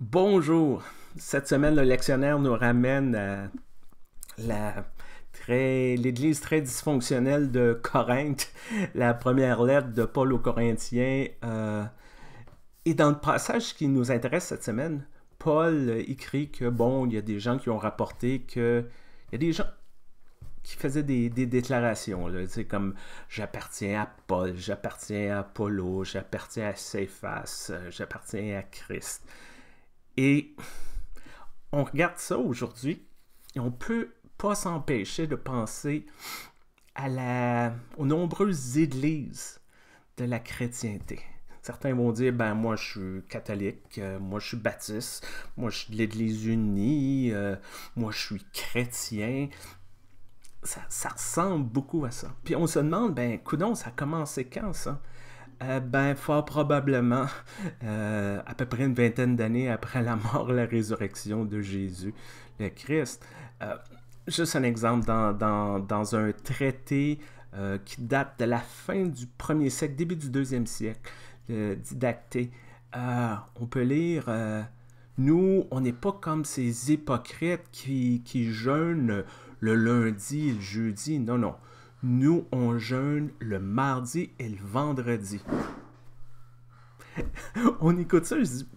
Bonjour. Cette semaine, le lectionnaire nous ramène à euh, l'Église très dysfonctionnelle de Corinthe, la première lettre de Paul aux Corinthiens. et euh, dans le passage qui nous intéresse cette semaine, Paul écrit que bon, il y a des gens qui ont rapporté que il y a des gens qui faisaient des, déclarations, comme j'appartiens à Paul, j'appartiens à Apollo, j'appartiens à Cephas, j'appartiens à Christ. Et on regarde ça aujourd'hui et on ne peut pas s'empêcher de penser à aux nombreuses églises de la chrétienté. Certains vont dire, ben moi je suis catholique, euh, moi je suis baptiste, moi je suis de l'Église unie, euh, moi je suis chrétien. Ça, ressemble beaucoup à ça. Puis on se demande, ben coudon, ça a commencé quand ça? eh ben, fort probablement, euh, à peu près une vingtaine d'années après la mort et la résurrection de Jésus, le Christ. Euh, juste un exemple, dans, un traité euh, qui date de la fin du 1er siècle, début du 2e siècle, Didacté, on peut lire Nous, on n'est pas comme ces hypocrites qui, qui jeûnent le lundi et le jeudi. Non, non. Nous, on jeûne le mardi et le vendredi. on écoute ça, je dis,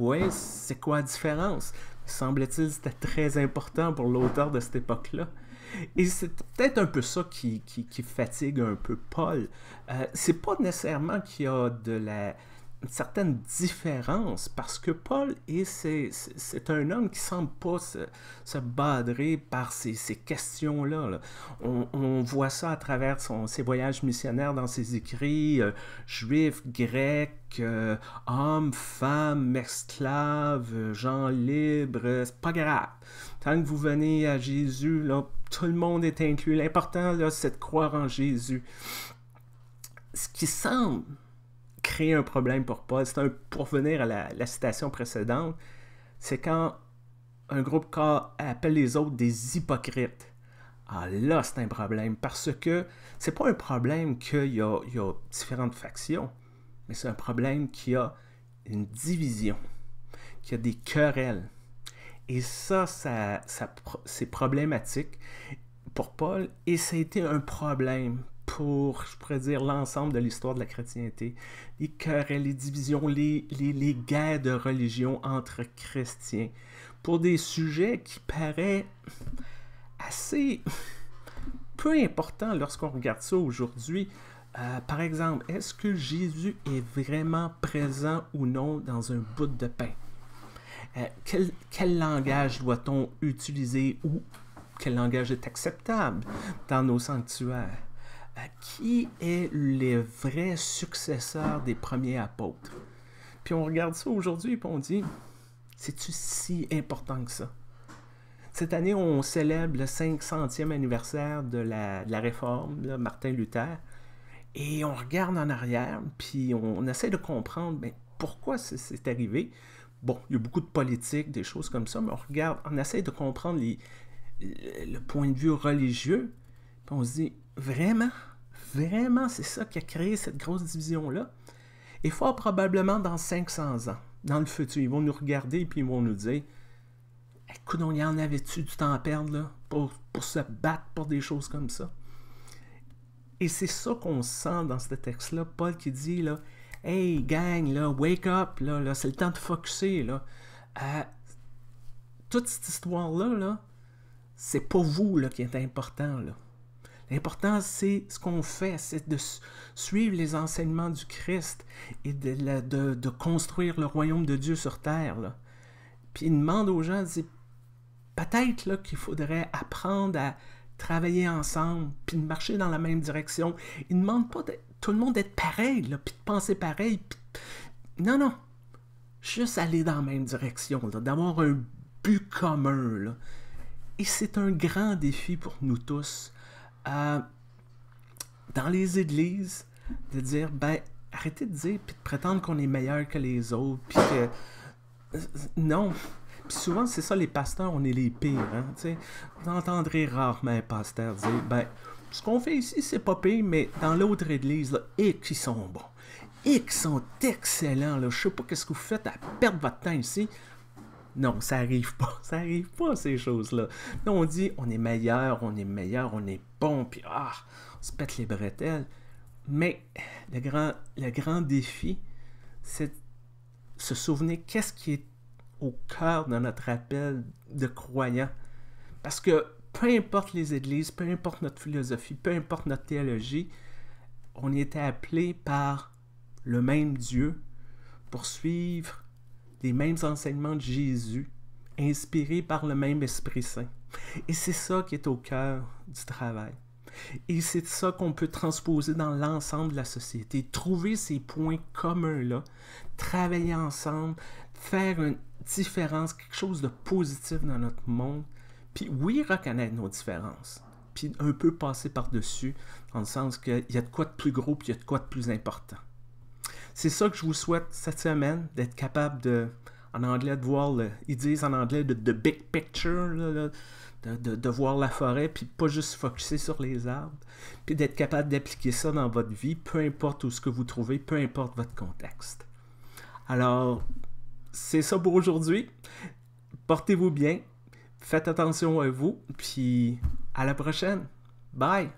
ouais, c'est quoi la différence? » t il c'était très important pour l'auteur de cette époque-là. Et c'est peut-être un peu ça qui, qui, fatigue un peu Paul. Euh, c'est pas nécessairement qu'il y a de la, une certaine différence parce que Paul c'est un homme qui semble pas se, se badrer par ces, questions-là. On, voit ça à travers ses voyages missionnaires dans ses écrits euh, juifs, grecs, euh, hommes, femmes, esclaves, euh, gens libres, c'est pas grave. Tant que vous venez à Jésus, là, tout le monde est inclus. L'important, c'est de croire en Jésus. Ce qui semble créer un problème pour Paul. C'est pour venir à la, citation précédente, c'est quand un groupe corps appelle les autres des hypocrites. Ah là, c'est un problème parce que c'est pas un problème qu'il y, a différentes factions, mais c'est un problème qu'il y a une division, qu'il y a des querelles. Et ça, ça, ça c'est problématique pour Paul et ça a été un problème pour, je pourrais dire, l'ensemble de l'histoire de la chrétienté. Les querelles, les divisions, les, les, les guerres de religion entre chrétiens. Pour des sujets qui paraissent assez peu importants lorsqu'on regarde ça aujourd'hui. Euh, par exemple, est-ce que Jésus est vraiment présent ou non dans un bout de pain? Euh, quel, quel langage doit-on utiliser ou quel langage est acceptable dans nos sanctuaires? qui est le vrai successeur des premiers apôtres. Puis on regarde ça aujourd'hui et on dit, c'est-tu si important que ça? Cette année, on célèbre le 500e anniversaire de la, réforme, Martin Luther, et on regarde en arrière, puis on, essaie de comprendre ben, pourquoi c'est arrivé. Bon, il y a beaucoup de politique, des choses comme ça, mais on regarde, on essaie de comprendre le point de vue religieux, on se dit, vraiment, vraiment, c'est ça qui a créé cette grosse division-là. Et fort probablement dans 500 ans, dans le futur, ils vont nous regarder et puis ils vont nous dire, écoute, on y en avait-tu du temps à perdre pour, se battre pour des choses comme ça? Et c'est ça qu'on sent dans ce texte-là, Paul qui dit, là, Hey gang, là, wake up, c'est le temps de focusser. Euh, toute cette histoire-là, c'est pas vous là, qui est important. Là. L'important, c'est ce qu'on fait, c'est de suivre les enseignements du Christ et de, construire le royaume de Dieu sur terre. Puis il demande aux gens, peut-être qu'il faudrait apprendre à travailler ensemble, puis de marcher dans la même direction. Il ne demande pas tout le monde d'être pareil, puis de penser pareil. Non, non. Juste aller dans la même direction, d'avoir un but commun. Et c'est un grand défi pour nous tous dans les églises, de dire, ben, arrêtez de dire, puis de prétendre qu'on est meilleur que les autres, puis que... Non. Puis souvent, c'est ça, les pasteurs, on est les pires, hein, tu sais. Vous entendrez rarement un pasteur dire, ben, ce qu'on fait ici, c'est pas pire, mais dans l'autre église, là, et qui sont bons. Et qui sont excellents, là. Je sais pas qu'est-ce que vous faites à perdre votre temps ici, non, ça arrive pas. Ça arrive pas, ces choses-là. Non, on dit on est meilleur, on est meilleur, on est bon, puis ah, on se pète les bretelles. Mais le grand, le grand défi, c'est se souvenir qu'est-ce qui est au cœur de notre appel de croyant. Parce que peu importe les églises, peu importe notre philosophie, peu importe notre théologie, on était appelé par le même Dieu pour suivre les mêmes enseignements de Jésus, inspirés par le même Esprit Saint. Et c'est ça qui est au cœur du travail. Et c'est ça qu'on peut transposer dans l'ensemble de la société. Trouver ces points communs-là, travailler ensemble, faire une différence, quelque chose de positif dans notre monde. Puis oui, reconnaître nos différences. Puis un peu passer par-dessus, en le sens qu'il y a de quoi de plus gros, puis il y a de quoi de plus important. C'est ça que je vous souhaite cette semaine, d'être capable de, en anglais, de voir, le, ils disent en anglais, de, big picture, de, voir la forêt, puis pas juste focuser sur les arbres, puis d'être capable d'appliquer ça dans votre vie, peu importe où ce que vous trouvez, peu importe votre contexte. Alors, c'est ça pour aujourd'hui. Portez-vous bien, faites attention à vous, puis à la prochaine. Bye!